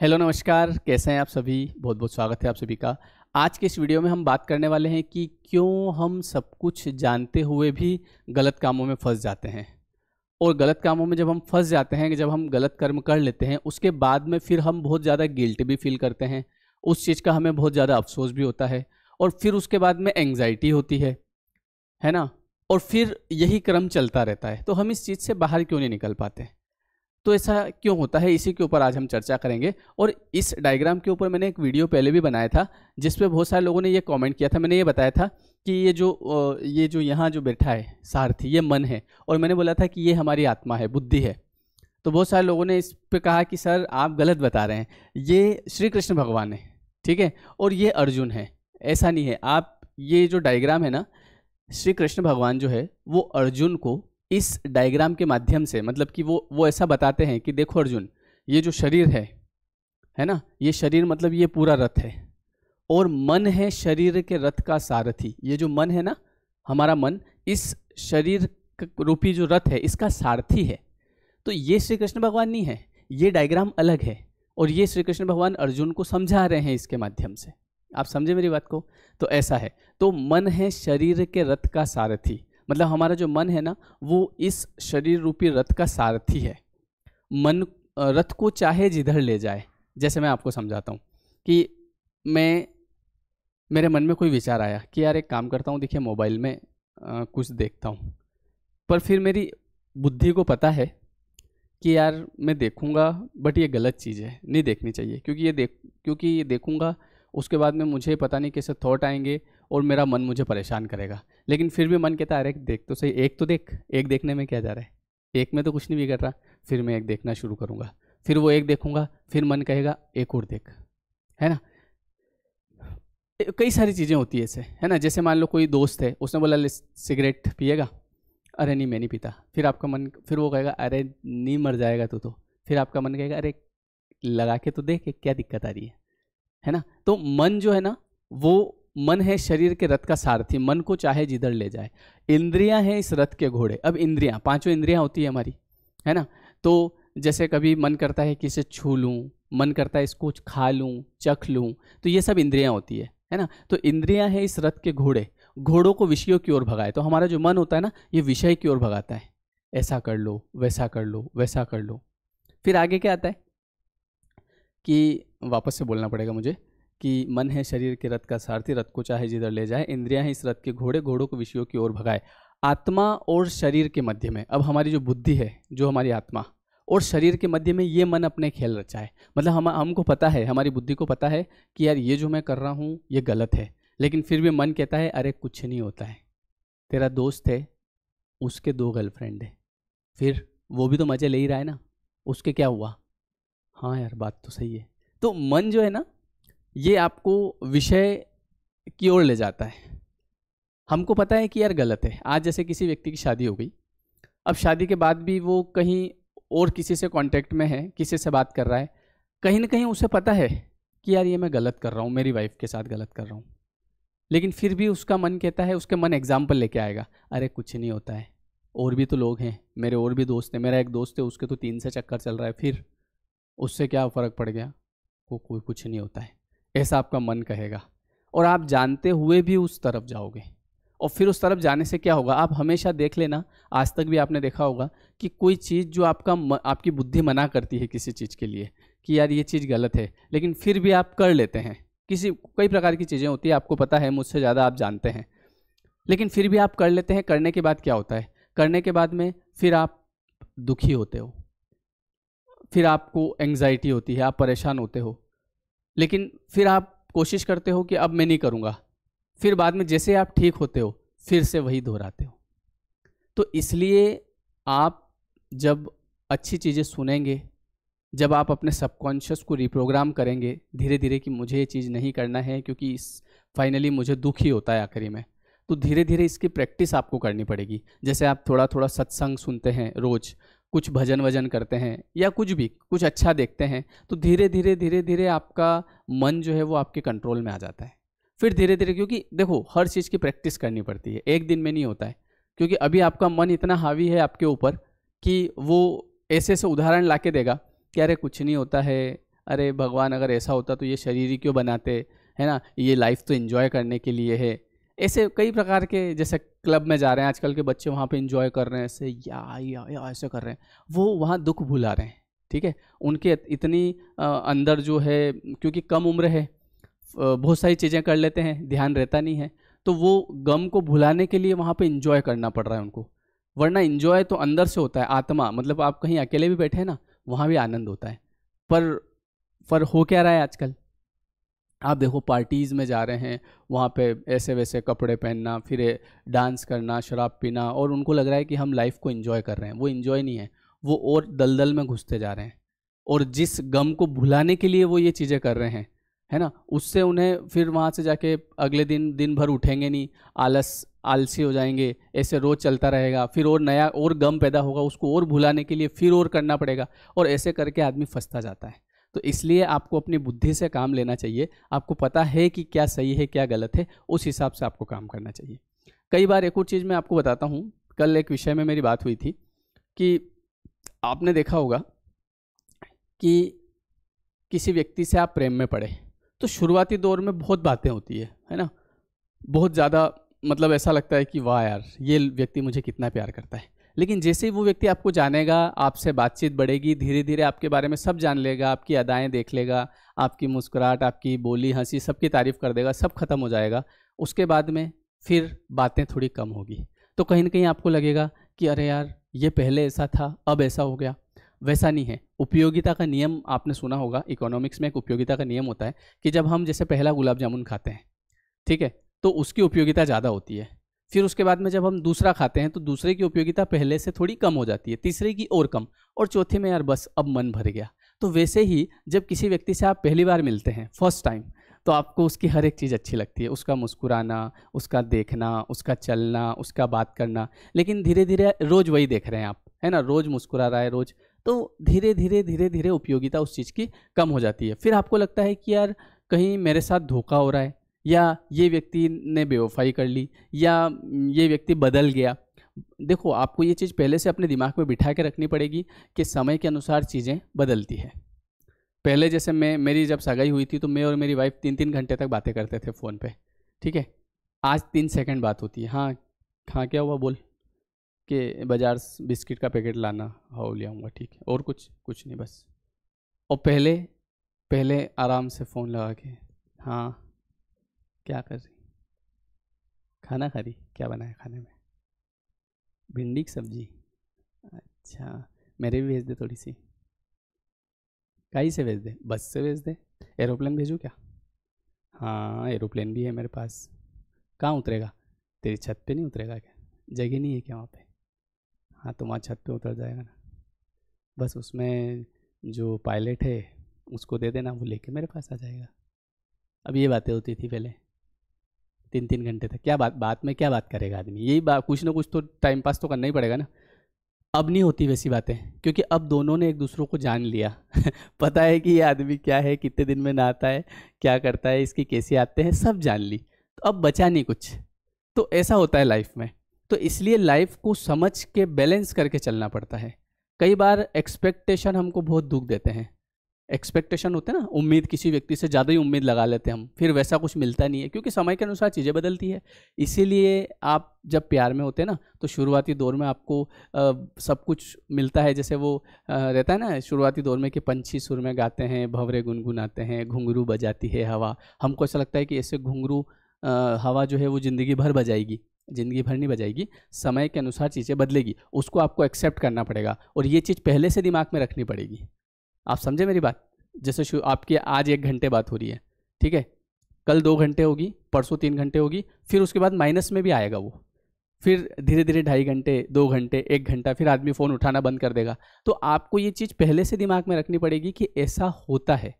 hello नमस्कार कैसे हैं आप सभी बहुत बहुत स्वागत है आप सभी का आज के इस वीडियो में हम बात करने वाले हैं कि क्यों हम सब कुछ जानते हुए भी गलत कामों में फंस जाते हैं और गलत कामों में जब हम फंस जाते हैं जब हम गलत कर्म कर लेते हैं उसके बाद में फिर हम बहुत ज़्यादा गिल्ट भी फील करते हैं उस चीज़ का हमें बहुत ज़्यादा अफसोस भी होता है और फिर उसके बाद में एंग्जाइटी होती है है ना और फिर यही क्रम चलता रहता है तो हम इस चीज़ से बाहर क्यों नहीं निकल पाते हैं तो ऐसा क्यों होता है इसी के ऊपर आज हम चर्चा करेंगे और इस डायग्राम के ऊपर मैंने एक वीडियो पहले भी बनाया था जिसपे बहुत सारे लोगों ने ये कमेंट किया था मैंने ये बताया था कि ये जो ये जो यहाँ जो बैठा है सारथी ये मन है और मैंने बोला था कि ये हमारी आत्मा है बुद्धि है तो बहुत सारे लोगों ने इस पर कहा कि सर आप गलत बता रहे हैं ये श्री कृष्ण भगवान है ठीक है और ये अर्जुन है ऐसा नहीं है आप ये जो डायग्राम है ना श्री कृष्ण भगवान जो है वो अर्जुन को इस डायग्राम के माध्यम से मतलब कि वो वो ऐसा बताते हैं कि देखो अर्जुन ये जो शरीर है है ना ये शरीर मतलब ये पूरा रथ है और मन है शरीर के रथ का सारथी ये जो मन है ना हमारा मन इस शरीर रूपी जो रथ है इसका सारथी है तो ये श्री कृष्ण भगवान नहीं है ये डायग्राम अलग है और ये श्री कृष्ण भगवान अर्जुन को समझा रहे हैं इसके माध्यम से आप समझे मेरी बात को तो ऐसा है तो मन है शरीर के रथ का सारथी मतलब हमारा जो मन है ना वो इस शरीर रूपी रथ का सारथी है मन रथ को चाहे जिधर ले जाए जैसे मैं आपको समझाता हूँ कि मैं मेरे मन में कोई विचार आया कि यार एक काम करता हूँ देखिए मोबाइल में आ, कुछ देखता हूँ पर फिर मेरी बुद्धि को पता है कि यार मैं देखूँगा बट ये गलत चीज़ है नहीं देखनी चाहिए क्योंकि ये देख क्योंकि ये देखूँगा उसके बाद में मुझे पता नहीं कैसे थॉट आएंगे और मेरा मन मुझे परेशान करेगा लेकिन फिर भी मन कहता है अरे देख तो सही एक तो देख एक देखने में क्या जा रहा है एक में तो कुछ नहीं बिगड़ रहा फिर मैं एक देखना शुरू करूँगा फिर वो एक देखूँगा फिर मन कहेगा एक और देख है ना कई सारी चीज़ें होती है ऐसे है ना जैसे मान लो कोई दोस्त है उसने बोला ले सिगरेट पिएगा अरे नहीं मैं नहीं पीता फिर आपका मन फिर वो कहेगा अरे नहीं मर जाएगा तू तो फिर आपका मन कहेगा अरे लगा के तो देख क्या दिक्कत आ रही है है ना तो मन जो है ना वो मन है शरीर के रथ का सारथी मन को चाहे जिधर ले जाए इंद्रियां हैं इस रथ के घोड़े अब इंद्रियां पांचों इंद्रियां होती है हमारी है ना तो जैसे कभी मन करता है कि इसे छू लूँ मन करता है इसको खा लूँ चख लूँ तो ये सब इंद्रियां होती है है ना तो इंद्रियां हैं इस रथ के घोड़े घोड़ों को विषयों की ओर भगाए तो हमारा जो मन होता है ना ये विषय की ओर भगाता है ऐसा कर लो वैसा कर लो वैसा कर लो फिर आगे क्या आता है कि वापस से बोलना पड़ेगा मुझे कि मन है शरीर के रथ का सारथी रथ को चाहे जिधर ले जाए इंद्रियां हैं इस रथ के घोड़े घोड़ों को विषयों की ओर भगाए आत्मा और शरीर के मध्य में अब हमारी जो बुद्धि है जो हमारी आत्मा और शरीर के मध्य में ये मन अपने खेल रचा है मतलब हम हमको पता है हमारी बुद्धि को पता है कि यार ये जो मैं कर रहा हूँ ये गलत है लेकिन फिर भी मन कहता है अरे कुछ नहीं होता है तेरा दोस्त है उसके दो गर्लफ्रेंड है फिर वो भी तो मज़े ले ही रहा है ना उसके क्या हुआ हाँ यार बात तो सही है तो मन जो है ना ये आपको विषय की ओर ले जाता है हमको पता है कि यार गलत है आज जैसे किसी व्यक्ति की शादी हो गई अब शादी के बाद भी वो कहीं और किसी से कांटेक्ट में है किसी से बात कर रहा है कहीं ना कहीं उसे पता है कि यार ये मैं गलत कर रहा हूँ मेरी वाइफ के साथ गलत कर रहा हूँ लेकिन फिर भी उसका मन कहता है उसके मन एग्जाम्पल लेके आएगा अरे कुछ नहीं होता है और भी तो लोग हैं मेरे और भी दोस्त हैं मेरा एक दोस्त है उसके तो तीन से चक्कर चल रहा है फिर उससे क्या फ़र्क पड़ गया वो कोई कुछ नहीं होता है ऐसा आपका मन कहेगा और आप जानते हुए भी उस तरफ जाओगे और फिर उस तरफ जाने से क्या होगा आप हमेशा देख लेना आज तक भी आपने देखा होगा कि कोई चीज़ जो आपका आपकी बुद्धि मना करती है किसी चीज़ के लिए कि यार ये चीज़ गलत है लेकिन फिर भी आप कर लेते हैं किसी कई प्रकार की चीज़ें होती है आपको पता है मुझसे ज़्यादा आप जानते हैं लेकिन फिर भी आप कर लेते हैं करने के बाद क्या होता है करने के बाद में फिर आप दुखी होते हो फिर आपको एंग्जाइटी होती है आप परेशान होते हो लेकिन फिर आप कोशिश करते हो कि अब मैं नहीं करूँगा फिर बाद में जैसे आप ठीक होते हो फिर से वही दोहराते हो तो इसलिए आप जब अच्छी चीज़ें सुनेंगे जब आप अपने सबकॉन्शियस को रिप्रोग्राम करेंगे धीरे धीरे कि मुझे ये चीज़ नहीं करना है क्योंकि इस फाइनली मुझे दुख ही होता है आखिरी में तो धीरे धीरे इसकी प्रैक्टिस आपको करनी पड़ेगी जैसे आप थोड़ा थोड़ा सत्संग सुनते हैं रोज़ कुछ भजन वजन करते हैं या कुछ भी कुछ अच्छा देखते हैं तो धीरे धीरे धीरे धीरे आपका मन जो है वो आपके कंट्रोल में आ जाता है फिर धीरे धीरे क्योंकि देखो हर चीज़ की प्रैक्टिस करनी पड़ती है एक दिन में नहीं होता है क्योंकि अभी आपका मन इतना हावी है आपके ऊपर कि वो ऐसे ऐसे उदाहरण ला के देगा कि अरे कुछ नहीं होता है अरे भगवान अगर ऐसा होता तो ये शरीर ही क्यों बनाते है ना ये लाइफ तो इन्जॉय करने के लिए है ऐसे कई प्रकार के जैसे क्लब में जा रहे हैं आजकल के बच्चे वहाँ पे इंजॉय कर रहे हैं ऐसे या या या ऐसे कर रहे हैं वो वहाँ दुख भुला रहे हैं ठीक है उनके इतनी अंदर जो है क्योंकि कम उम्र है बहुत सारी चीज़ें कर लेते हैं ध्यान रहता नहीं है तो वो गम को भुलाने के लिए वहाँ पर इंजॉय करना पड़ रहा है उनको वरना इंजॉय तो अंदर से होता है आत्मा मतलब आप कहीं अकेले भी बैठे हैं ना वहाँ भी आनंद होता है पर पर हो क्या रहा है आजकल आप देखो पार्टीज़ में जा रहे हैं वहाँ पे ऐसे वैसे कपड़े पहनना फिर डांस करना शराब पीना और उनको लग रहा है कि हम लाइफ को इन्जॉय कर रहे हैं वो इन्जॉय नहीं है वो और दलदल में घुसते जा रहे हैं और जिस गम को भुलाने के लिए वो ये चीज़ें कर रहे हैं है ना उससे उन्हें फिर वहाँ से जाके अगले दिन दिन भर उठेंगे नहीं आलस आलसी हो जाएंगे ऐसे रोज़ चलता रहेगा फिर और नया और गम पैदा होगा उसको और भुलाने के लिए फिर और करना पड़ेगा और ऐसे करके आदमी फंसता जाता है तो इसलिए आपको अपनी बुद्धि से काम लेना चाहिए आपको पता है कि क्या सही है क्या गलत है उस हिसाब से आपको काम करना चाहिए कई बार एक और चीज़ मैं आपको बताता हूँ कल एक विषय में मेरी बात हुई थी कि आपने देखा होगा कि किसी व्यक्ति से आप प्रेम में पड़े तो शुरुआती दौर में बहुत बातें होती है है ना बहुत ज़्यादा मतलब ऐसा लगता है कि वाह यार ये व्यक्ति मुझे कितना प्यार करता है लेकिन जैसे ही वो व्यक्ति आपको जानेगा आपसे बातचीत बढ़ेगी धीरे धीरे आपके बारे में सब जान लेगा आपकी अदाएँ देख लेगा आपकी मुस्कुराहट आपकी बोली हंसी सबकी तारीफ़ कर देगा सब खत्म हो जाएगा उसके बाद में फिर बातें थोड़ी कम होगी तो कहीं ना कहीं आपको लगेगा कि अरे यार ये पहले ऐसा था अब ऐसा हो गया वैसा नहीं है उपयोगिता का नियम आपने सुना होगा इकोनॉमिक्स में एक उपयोगिता का नियम होता है कि जब हम जैसे पहला गुलाब जामुन खाते हैं ठीक है तो उसकी उपयोगिता ज़्यादा होती है फिर उसके बाद में जब हम दूसरा खाते हैं तो दूसरे की उपयोगिता पहले से थोड़ी कम हो जाती है तीसरे की और कम और चौथे में यार बस अब मन भर गया तो वैसे ही जब किसी व्यक्ति से आप पहली बार मिलते हैं फर्स्ट टाइम तो आपको उसकी हर एक चीज़ अच्छी लगती है उसका मुस्कुराना उसका देखना उसका चलना उसका बात करना लेकिन धीरे धीरे रोज़ वही देख रहे हैं आप है ना रोज़ मुस्कुरा रहा है रोज़ तो धीरे धीरे धीरे धीरे उपयोगिता उस चीज़ की कम हो जाती है फिर आपको लगता है कि यार कहीं मेरे साथ धोखा हो रहा है या ये व्यक्ति ने बेवफाई कर ली या ये व्यक्ति बदल गया देखो आपको ये चीज़ पहले से अपने दिमाग में बिठा के रखनी पड़ेगी कि समय के अनुसार चीज़ें बदलती है पहले जैसे मैं मेरी जब सगाई हुई थी तो मैं और मेरी वाइफ तीन तीन घंटे तक बातें करते थे फ़ोन पे ठीक है आज तीन सेकंड बात होती है हाँ हाँ क्या हुआ बोल कि बाज़ार बिस्किट का पैकेट लाना हो हाँ, ले आऊँगा ठीक है और कुछ कुछ नहीं बस और पहले पहले आराम से फ़ोन लगा के हाँ क्या कर रही खाना खा रही क्या बनाया खाने में भिंडी की सब्जी अच्छा मेरे भी भेज दे थोड़ी सी कहीं से भेज दे बस से भेज दे एरोप्लेन भेजूँ क्या हाँ एरोप्लेन भी है मेरे पास कहाँ उतरेगा तेरी छत पे नहीं उतरेगा क्या जगह नहीं है क्या वहाँ पे हाँ तो वहाँ छत पे उतर जाएगा ना बस उसमें जो पायलट है उसको दे देना वो लेके मेरे पास आ जाएगा अब ये बातें होती थी पहले तीन तीन घंटे तक क्या बात बात में क्या बात करेगा आदमी यही बात कुछ ना कुछ तो टाइम पास तो करना ही पड़ेगा ना अब नहीं होती वैसी बातें क्योंकि अब दोनों ने एक दूसरों को जान लिया पता है कि ये आदमी क्या है कितने दिन में नहाता है क्या करता है इसकी कैसे आते हैं सब जान ली तो अब बचा नहीं कुछ तो ऐसा होता है लाइफ में तो इसलिए लाइफ को समझ के बैलेंस करके चलना पड़ता है कई बार एक्सपेक्टेशन हमको बहुत दुख देते हैं एक्सपेक्टेशन होते हैं ना उम्मीद किसी व्यक्ति से ज़्यादा ही उम्मीद लगा लेते हैं हम फिर वैसा कुछ मिलता नहीं है क्योंकि समय के अनुसार चीज़ें बदलती है इसीलिए आप जब प्यार में होते हैं ना तो शुरुआती दौर में आपको आ, सब कुछ मिलता है जैसे वो आ, रहता है ना शुरुआती दौर में कि पंछी सुर में गाते हैं भंवरे गुनगुनाते हैं घुंघरू बजाती है हवा हमको ऐसा लगता है कि ऐसे घुंघरू हवा जो है वो ज़िंदगी भर बजाएगी ज़िंदगी भर नहीं बजाएगी समय के अनुसार चीज़ें बदलेगी उसको आपको एक्सेप्ट करना पड़ेगा और ये चीज़ पहले से दिमाग में रखनी पड़ेगी आप समझे मेरी बात जैसे आपकी आज एक घंटे बात हो रही है ठीक है कल दो घंटे होगी परसों तीन घंटे होगी फिर उसके बाद माइनस में भी आएगा वो फिर धीरे धीरे ढाई घंटे दो घंटे एक घंटा फिर आदमी फ़ोन उठाना बंद कर देगा तो आपको ये चीज़ पहले से दिमाग में रखनी पड़ेगी कि ऐसा होता है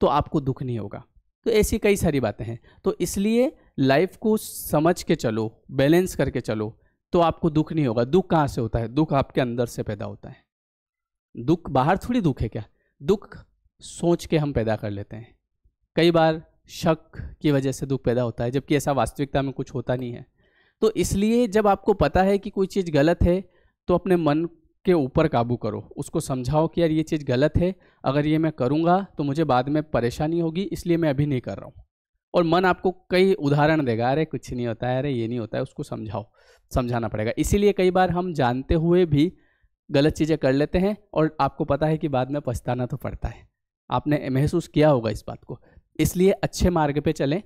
तो आपको दुख नहीं होगा तो ऐसी कई सारी बातें हैं तो इसलिए लाइफ को समझ के चलो बैलेंस करके चलो तो आपको दुख नहीं होगा दुख कहाँ से होता है दुख आपके अंदर से पैदा होता है दुख बाहर थोड़ी दुख है क्या दुख सोच के हम पैदा कर लेते हैं कई बार शक की वजह से दुख पैदा होता है जबकि ऐसा वास्तविकता में कुछ होता नहीं है तो इसलिए जब आपको पता है कि कोई चीज़ गलत है तो अपने मन के ऊपर काबू करो उसको समझाओ कि यार ये चीज़ गलत है अगर ये मैं करूँगा तो मुझे बाद में परेशानी होगी इसलिए मैं अभी नहीं कर रहा हूँ और मन आपको कई उदाहरण देगा अरे कुछ नहीं होता है अरे ये नहीं होता है उसको समझाओ समझाना पड़ेगा इसीलिए कई बार हम जानते हुए भी गलत चीज़ें कर लेते हैं और आपको पता है कि बाद में पछताना तो पड़ता है आपने महसूस किया होगा इस बात को इसलिए अच्छे मार्ग पे चलें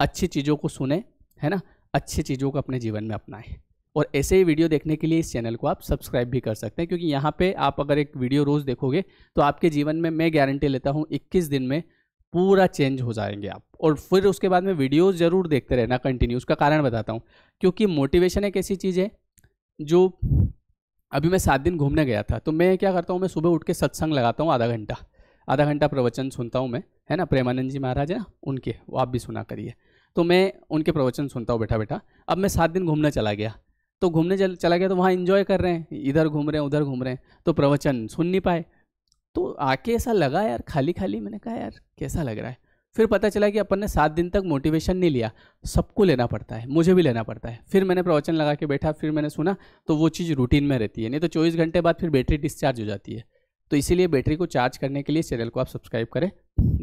अच्छी चीज़ों को सुने है ना अच्छी चीज़ों को अपने जीवन में अपनाएं और ऐसे ही वीडियो देखने के लिए इस चैनल को आप सब्सक्राइब भी कर सकते हैं क्योंकि यहाँ पे आप अगर एक वीडियो रोज़ देखोगे तो आपके जीवन में मैं गारंटी लेता हूँ 21 दिन में पूरा चेंज हो जाएंगे आप और फिर उसके बाद में वीडियो ज़रूर देखते रहना कंटिन्यू उसका कारण बताता हूँ क्योंकि मोटिवेशन एक ऐसी चीज़ है जो अभी मैं सात दिन घूमने गया था तो मैं क्या करता हूँ मैं सुबह उठ के सत्संग लगाता हूँ आधा घंटा आधा घंटा प्रवचन सुनता हूँ मैं है ना प्रेमानंद जी महाराज है ना उनके वो आप भी सुना करिए तो मैं उनके प्रवचन सुनता हूँ बैठा बैठा अब मैं सात दिन घूमने चला गया तो घूमने चला गया तो वहाँ इन्जॉय कर रहे हैं इधर घूम रहे हैं उधर घूम रहे हैं तो प्रवचन सुन नहीं पाए तो आके ऐसा लगा यार खाली खाली मैंने कहा यार कैसा लग रहा है फिर पता चला कि अपन ने सात दिन तक मोटिवेशन नहीं लिया सबको लेना पड़ता है मुझे भी लेना पड़ता है फिर मैंने प्रवचन लगा के बैठा फिर मैंने सुना तो वो चीज़ रूटीन में रहती है नहीं तो चौबीस घंटे बाद फिर बैटरी डिस्चार्ज हो जाती है तो इसीलिए बैटरी को चार्ज करने के लिए चैनल को आप सब्सक्राइब करें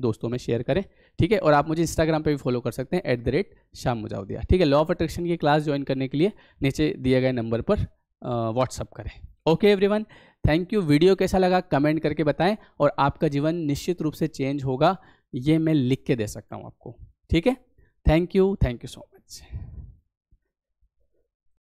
दोस्तों में शेयर करें ठीक है और आप मुझे इंस्टाग्राम पे भी फॉलो कर सकते हैं एट द रेट शाम मुजाउदिया ठीक है लॉ ऑफ अट्रैक्शन की क्लास ज्वाइन करने के लिए नीचे दिए गए नंबर पर व्हाट्सअप करें okay everyone thank you video कैसा लगा कमेंट करके बताएं और आपका जीवन निश्चित रूप से चेंज होगा ये मैं लिख के दे सकता हूँ आपको ठीक है thank you thank you so much